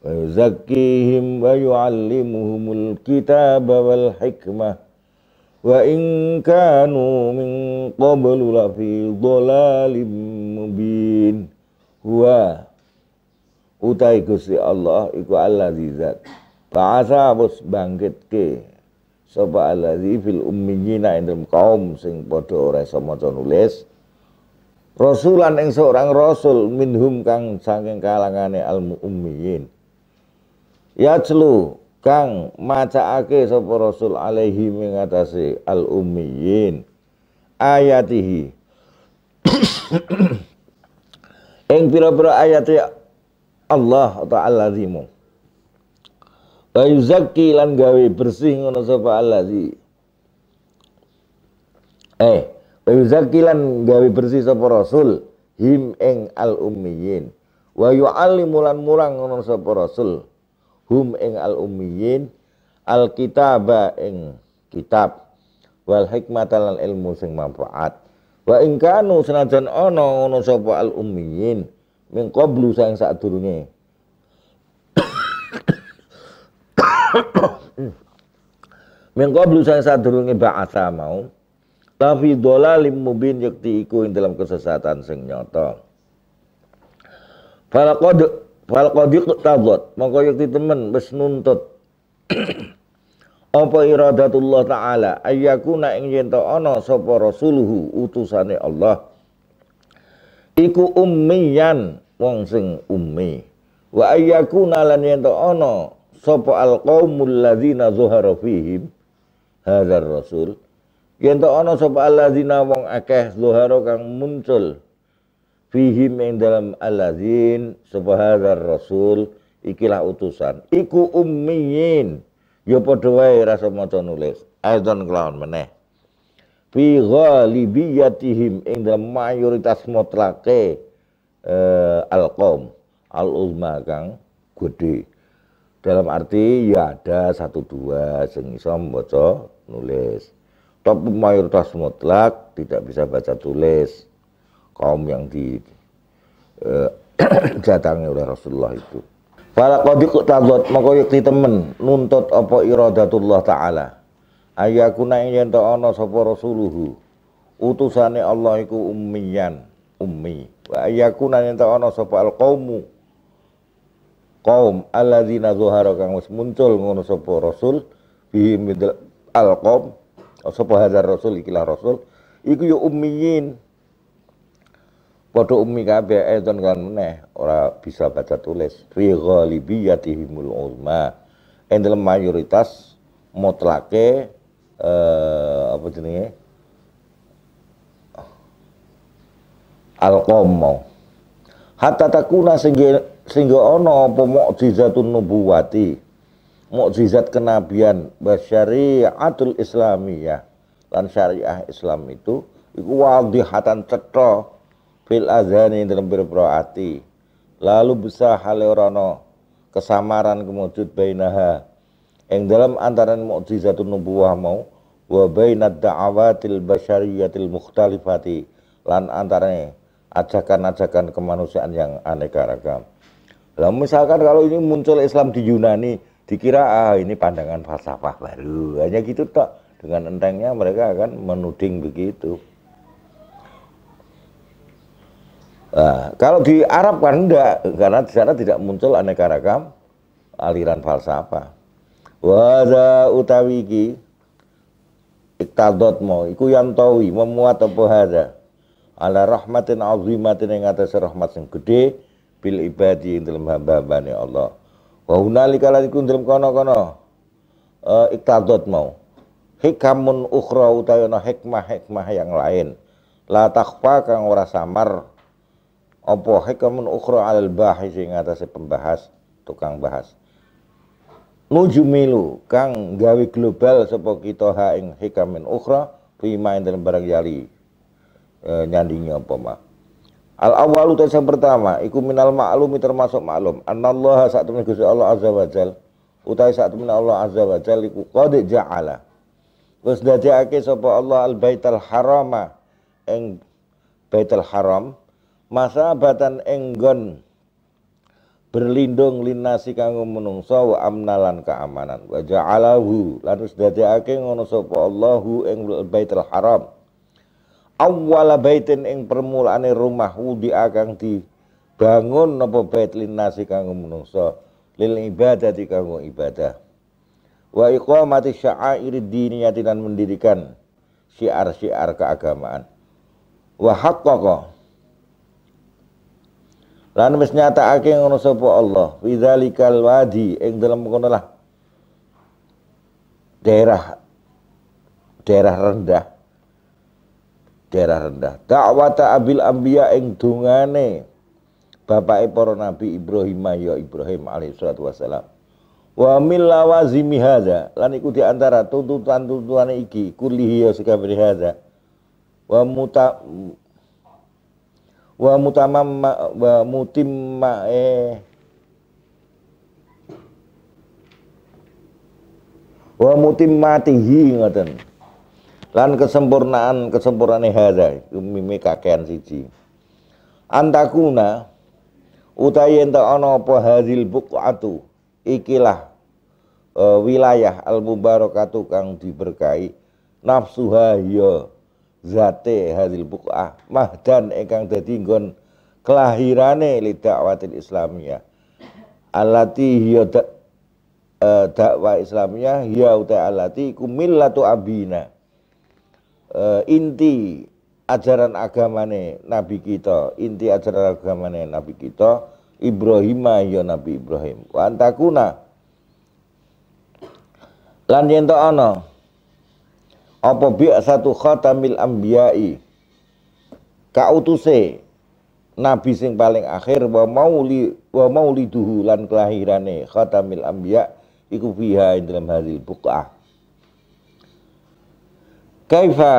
wa yuzakkihim wa yuallimuhumul kitab wal hikmah wa in kanu min qablu la fi dhalalim mubin huwa utai Gusti Allah iku allazi zat ba'asa bus bangkitke sapa allazi fil ummiyina indum kaum sing padha ora iso maca nulis rasulan ing seorang rasul minhum kang saking kalangane al ummiyin yatlu kang maca ake sapa rasul alaihi mengatasi al ummiyin ayatihi Eng [coughs] pira-pira ayate Allah taala zimu wa yuzakki lan gawe bersih ngono Allah allazi eh wa yuzakki lan gawe bersih sapa rasul him eng al ummiyin wa yu'allimu lan murang ngono sapa rasul hum ing al ummiyin al kitaba ing kitab wal hikmata lan ilmu sing manfaat wa ing kanu senajan ana ngono sapa al ummiyin min qablu sang sadurunge [coughs] min qablu sang sadurunge ba'atha mau tapi lim mubin yakti iku ing dalam kesesatan sing nyata Falakod Fal qadik tabot, mongko yakti temen wis nuntut. Apa iradatullah taala ayyakuna ing yen ana sapa rasuluhu utusane Allah iku ummiyan wong sing ummi wa ayyakuna lan yen ana sapa alqaumul ladzina zuhara fihim hadzal rasul yen ana sapa alladzina wong akeh zuhara kang muncul fihim yang dalam aladzin subhadar rasul ikilah utusan iku ummiyin ya padha wae rasa maca nulis aidon kelawan meneh fi ghalibiyatihim ing dalam mayoritas mutlake eh, alqom al ulma kang gede dalam arti ya ada satu dua sing iso maca nulis tapi mayoritas mutlak tidak bisa baca tulis kaum yang di eh, [clears throat] datangi oleh Rasulullah itu. Fala qadiq tadot maka yakti temen nuntut apa iradatullah taala. Ayakuna yen to ana sapa rasuluhu utusane Allah iku ummiyan ummi wa ayakuna yen to ana sapa alqaumu qaum alladzina zuhara kang wis muncul ngono sapa rasul bihi alqaum sapa hadar rasul ikilah rasul iku yo ummiyin Podo ummi kabeh edon kan meneh ora bisa baca tulis. Fi ghalibiyatihimul ulama. Endel mayoritas mutlake eh, apa jenih? Al-qommo. Hatta takuna sehingga, sehingga ono apa mukjizatun nubuwati. Mukjizat kenabian basyariatul islamiyah. Lan syariah Islam itu iku wadihatan cetha fil azani dalam pira ati lalu bisa Haleorono kesamaran kemujud bainaha yang dalam antaran mu'jizatun nubuwah mau wa bainad da'awatil basyariyatil mukhtalifati lan antaranya ajakan-ajakan kemanusiaan yang aneka ragam. Lalu misalkan kalau ini muncul Islam di Yunani, dikira ah ini pandangan falsafah baru. Hanya gitu tak dengan entengnya mereka akan menuding begitu. Nah, kalau di Arab kan enggak, karena di sana tidak muncul aneka ragam aliran falsafah. Wada utawi ki iktadot mau iku yang tawi memuat apa hada ala rahmatin azimatin yang atas rahmat yang gede bil ibadi yang dalam hamba Allah wa hunalika lan dalam kono-kono uh, e, iktadot mau hikamun ukhra utawi hikmah-hikmah yang lain la takhfa kang ora samar apa hikamun ukhra alal bahis yang atase pembahas tukang bahas nujumilu kang gawi global sapa kita ha ing hikamun ukhra fima main dalam barang yali e, nyandingi apa mah Al awal tes yang pertama iku minal ma'lumi termasuk maklum anallaha saat temen Gusti Allah azza jal utai saat temen Allah azza jal iku qad ja'ala wis dadekake sapa Allah al baital harama eng baitul haram masa batan enggon berlindung linasi kanggo menungso wa amnalan keamanan wa ja'alahu lan wis dadekake ngono sapa Allahu ing Baitul Haram awwala baitin ing permulaane rumah wudi kang dibangun napa bait linasi kanggo menungso lil di kanggo ibadah wa iqamati sya'air diniyati lan mendirikan syiar-syiar keagamaan wa haqqaqah Lan wis nyatakake ngono sapa Allah, widzalikal wadi ing dalam kono lah. Daerah daerah rendah. Daerah rendah. Dakwata abil anbiya ing dungane bapake para nabi Ibrahim ya Ibrahim alaihi salatu wasalam. Wa min lawazimi hadza lan iku diantara tuntutan-tuntutane iki kulihi ya sekabeh hadza. Wa muta wa mutamam wa mutimma eh wa mutimmatihi ngoten lan kesempurnaan kesempurnaan hada mimi kakean siji antakuna utai ento ana apa hadil buqatu ikilah uh, wilayah al mubarakatu kang diberkahi nafsuha ya zate hadil buka mahdan ingkang dadi nggon kelahirane li dakwatil islamiyah alati hiya da, uh, dakwah islamiyah hiya uta alati kumillatu abina uh, inti ajaran agamane nabi kita inti ajaran agamane nabi kita Ibrahim ya nabi Ibrahim wa antakuna lan yen ana apa satu khatamil anbiya'i kautuse nabi sing paling akhir wa mauli wa mauliduhu lan kelahirane khatamil anbiya iku fiha dalam hadil buqah kaifa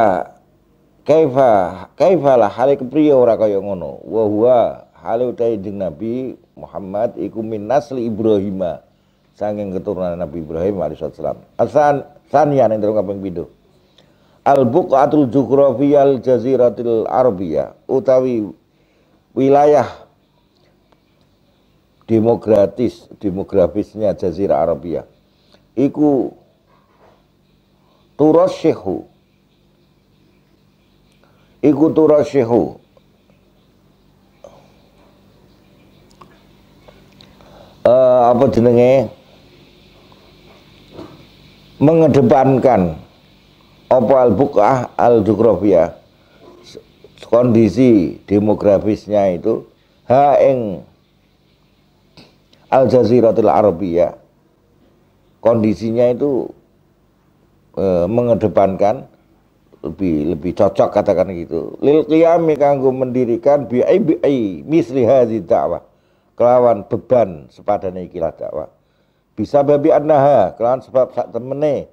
kaifa kaifa lah halik pria ora kaya ngono wa huwa hale jeng nabi Muhammad iku min nasli Ibrahima sanging keturunan Nabi Ibrahim alaihi salam asan sanian yang terungkap yang pindho al buqatul Jukrofiyal jaziratil Arabia utawi wilayah demokratis demografisnya jazirah Arabia iku turasyihu iku turasyihu uh, eh, apa jenenge mengedepankan apa al-buk'ah al Dukrofia kondisi demografisnya itu haing al-jaziratul Arabia kondisinya itu e, mengedepankan lebih lebih cocok katakan gitu lil qiyami kanggo mendirikan bi ai misri hadzi dakwah kelawan beban sepadane ikilah dakwah bisa babi annaha kelawan sebab sak temene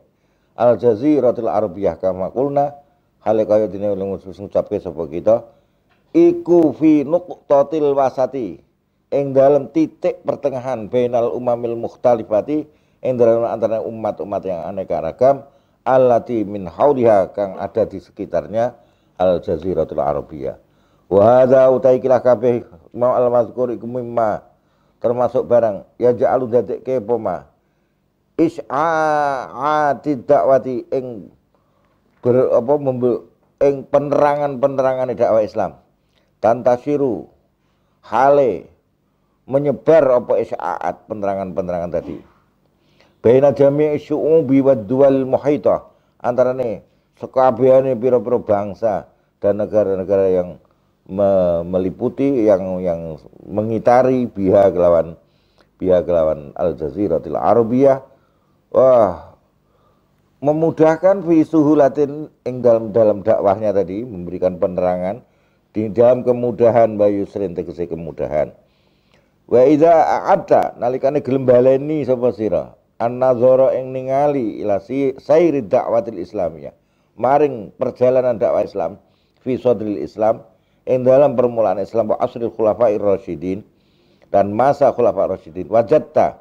al Jaziratul arabiyah kama kulna hale kaya dene ngucapke sapa kita iku fi nuqtatil wasati ing dalam titik pertengahan bainal umamil mukhtalifati ing dalam antara umat-umat yang aneka ragam allati min hauliha kang ada di sekitarnya al jaziratul arabiyah wa hadza kila kabeh mau al mazkur iku mimma termasuk barang ya ja'alu dadekke poma isya'ati dakwati ing ber, apa ing penerangan-penerangan dakwah Islam tantasiru hale menyebar apa isya'at penerangan-penerangan tadi baina jami'i syu'ubi wa dual muhita nih sekabehane pira-pira bangsa dan negara-negara yang me meliputi yang yang mengitari pihak lawan pihak lawan Al Jaziratil Arabiyah Wah, memudahkan visuhu latin ing dalam, dalam dakwahnya tadi memberikan penerangan di dalam kemudahan bayu sering tegesi kemudahan. Wa iza a'adta nalikane gelembaleni sapa sira an-nazara ing ningali ila sairi dakwatil islamiyah maring perjalanan dakwah Islam fi sadril Islam ing dalam permulaan Islam wa asril khulafair rasyidin dan masa khulafair rasyidin wajadta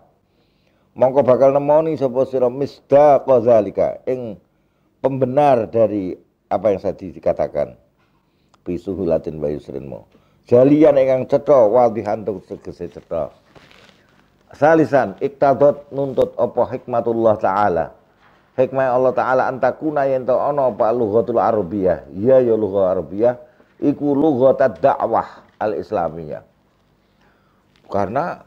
mongko bakal nemoni sapa sira misdaqa zalika ing pembenar dari apa yang saya dikatakan Latin wa yusrinmu jalian ingkang cetha wadihan tung tegese cetha salisan iktadot nuntut apa hikmatullah taala hikmah Allah taala antakuna yen to ana apa lughatul arabiyah iya, ya ya lughah arabiyah iku lughat dakwah al islamiyah karena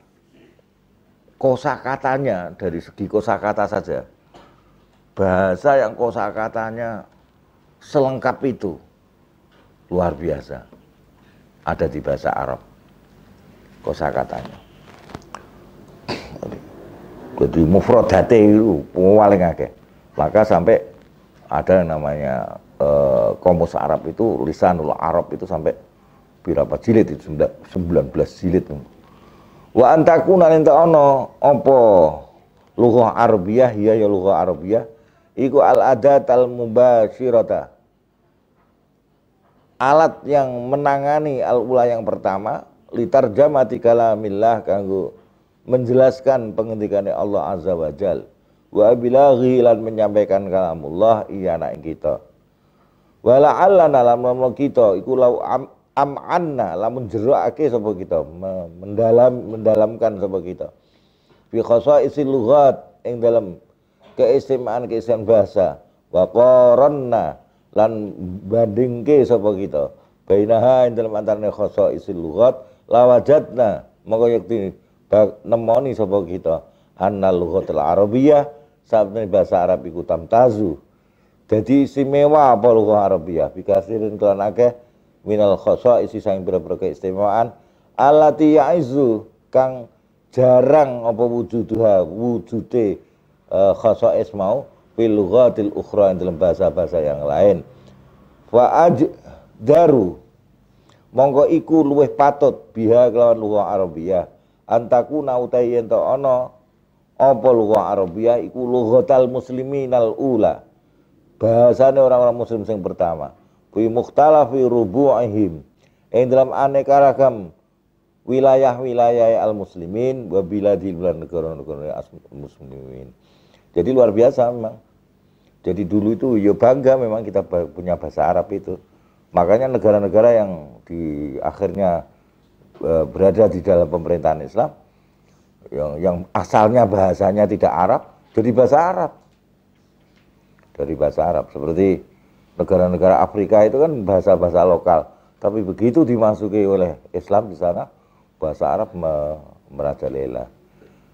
kosakatanya dari segi kosakata saja bahasa yang kosakatanya selengkap itu luar biasa ada di bahasa Arab kosakatanya jadi mufrodate itu paling akeh maka sampai ada yang namanya e, komus Arab itu lisanul Arab itu sampai berapa jilid itu 19 jilid wa antakuna lan ono apa lughah arabiyah iya ya ya lughah arabiyah iku al al mubasirata alat yang menangani al ula yang pertama litar jamati kalamillah kanggo menjelaskan pengendikannya Allah azza wajal wa bilaghi lan menyampaikan kalamullah iya nak kita wala alla dalam nama kita iku lau am'anna lamun jeruake sapa kita mendalam mendalamkan sapa kita fi khasaisil lughat ing dalam keistimewaan keistimewaan bahasa wa qaranna lan bandingke sapa kita bainaha ing dalam antarane khasaisil lughat lawajatna moko yekti nemoni sapa kita anna lughatul arabiyah sabne bahasa Arab iku tamtazu jadi istimewa apa arabia arabiyah bikasirin kelan akeh minal khosais isi pira-pira keistimewaan alati ya'izu kang jarang apa wujuduha wujude uh, e, khosais ismau fil lughatil ukhra dalam bahasa-bahasa yang lain wa daru mongko iku luweh patut biha kelawan luwa arabiyah antaku nautai yen to ana apa luwa arabiyah iku lughatal musliminal ula bahasane orang-orang muslim yang pertama fi mukhtalafi rubu'ihim yang dalam aneka ragam wilayah-wilayah al-muslimin wa biladil bulan negara-negara muslimin. Jadi luar biasa memang. Jadi dulu itu ya bangga memang kita punya bahasa Arab itu. Makanya negara-negara yang di akhirnya e, berada di dalam pemerintahan Islam yang yang asalnya bahasanya tidak Arab jadi bahasa Arab. Dari bahasa Arab seperti negara-negara Afrika itu kan bahasa-bahasa lokal. Tapi begitu dimasuki oleh Islam di sana, bahasa Arab me merajalela.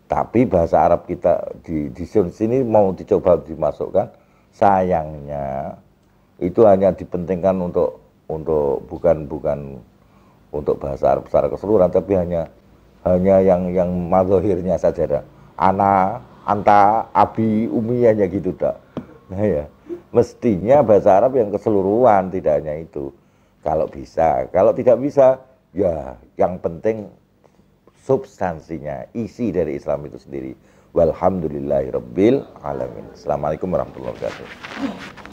Tapi bahasa Arab kita di, di sini mau dicoba dimasukkan, sayangnya itu hanya dipentingkan untuk untuk bukan bukan untuk bahasa Arab secara keseluruhan, tapi hanya hanya yang yang madohirnya saja. Ada. Ana, anta, abi, umi hanya gitu tak. Nah ya mestinya bahasa Arab yang keseluruhan tidak hanya itu kalau bisa kalau tidak bisa ya yang penting substansinya isi dari Islam itu sendiri walhamdulillahirabbil alamin assalamualaikum warahmatullahi wabarakatuh